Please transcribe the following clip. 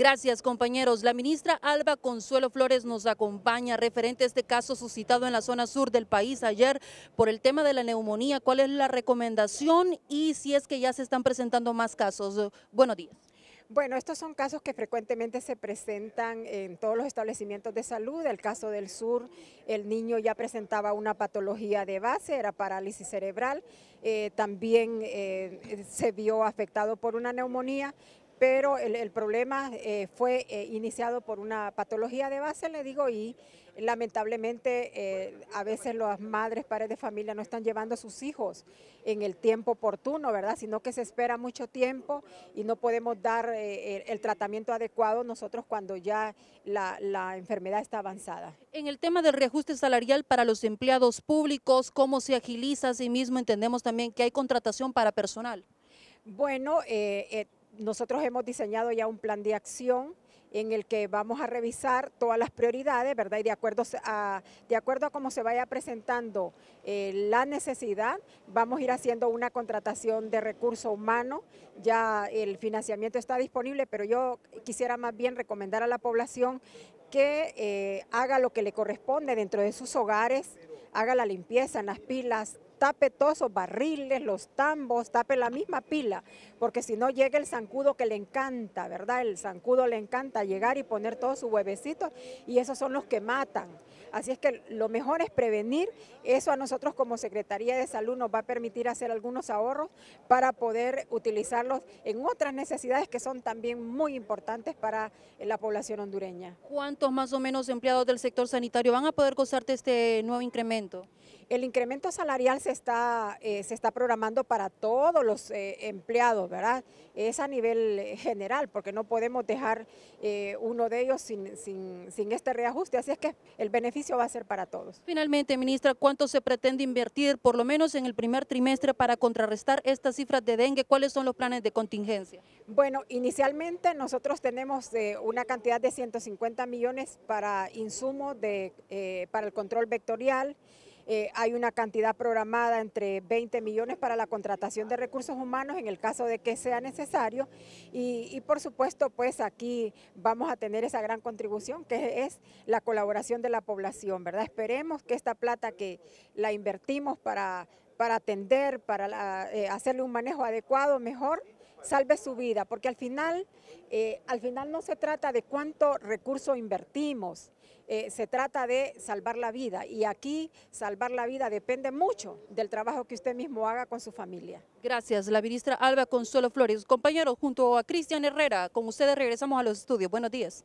Gracias, compañeros. La ministra Alba Consuelo Flores nos acompaña referente a este caso suscitado en la zona sur del país ayer por el tema de la neumonía. ¿Cuál es la recomendación y si es que ya se están presentando más casos? Buenos días. Bueno, estos son casos que frecuentemente se presentan en todos los establecimientos de salud. El caso del sur, el niño ya presentaba una patología de base, era parálisis cerebral. Eh, también eh, se vio afectado por una neumonía pero el, problema eh, fue eh, iniciado por una patología de base, le digo, y lamentablemente eh, a veces las madres, padres de familia no están llevando a sus hijos en el tiempo oportuno, ¿verdad? Sino que se espera mucho tiempo y no podemos dar el, tratamiento adecuado nosotros cuando ya la, enfermedad está avanzada. En el tema del reajuste salarial para los empleados públicos, ¿cómo se agiliza? Asimismo, entendemos también que hay contratación para personal. Bueno, eh, nosotros hemos diseñado ya un plan de acción en el que vamos a revisar todas las prioridades, ¿verdad? Y de acuerdo a, de acuerdo a cómo se vaya presentando eh, la necesidad, vamos a ir haciendo una contratación de recurso humano. Ya el financiamiento está disponible, pero yo quisiera más bien recomendar a la población que eh, haga lo que le corresponde dentro de sus hogares, haga la limpieza en las pilas, tape todos esos barriles, los tambos, tape la misma pila, porque si no llega el zancudo que le encanta, ¿verdad? El zancudo le encanta llegar y poner todos sus huevecitos y esos son los que matan. Así es que lo mejor es prevenir, eso a nosotros como Secretaría de Salud nos va a permitir hacer algunos ahorros para poder utilizarlos en otras necesidades que son también muy importantes para la población hondureña. ¿Cuántos más o menos empleados del sector sanitario van a poder gozar este nuevo incremento? El incremento salarial se está, eh, se está programando para todos los eh, empleados, ¿verdad? Es a nivel eh, general, porque no podemos dejar uno de ellos sin, este reajuste, así es que el beneficio va a ser para todos. Finalmente, ministra, ¿cuánto se pretende invertir, por lo menos en el primer trimestre, para contrarrestar estas cifras de dengue? ¿Cuáles son los planes de contingencia? Bueno, inicialmente nosotros tenemos una cantidad de 150 millones para insumos para el control vectorial. Eh, hay una cantidad programada entre 20 millones para la contratación de recursos humanos en el caso de que sea necesario. Y, por supuesto, pues aquí vamos a tener esa gran contribución que es la colaboración de la población, ¿verdad? Esperemos que esta plata que la invertimos para atender, para eh, hacerle un manejo adecuado, mejor, salve su vida, porque al final, eh, al final no se trata de cuánto recurso invertimos, eh, se trata de salvar la vida y aquí salvar la vida depende mucho del trabajo que usted mismo haga con su familia. Gracias, la ministra Alba Consuelo Flores. Compañeros, junto a Cristian Herrera, con ustedes regresamos a los estudios. Buenos días.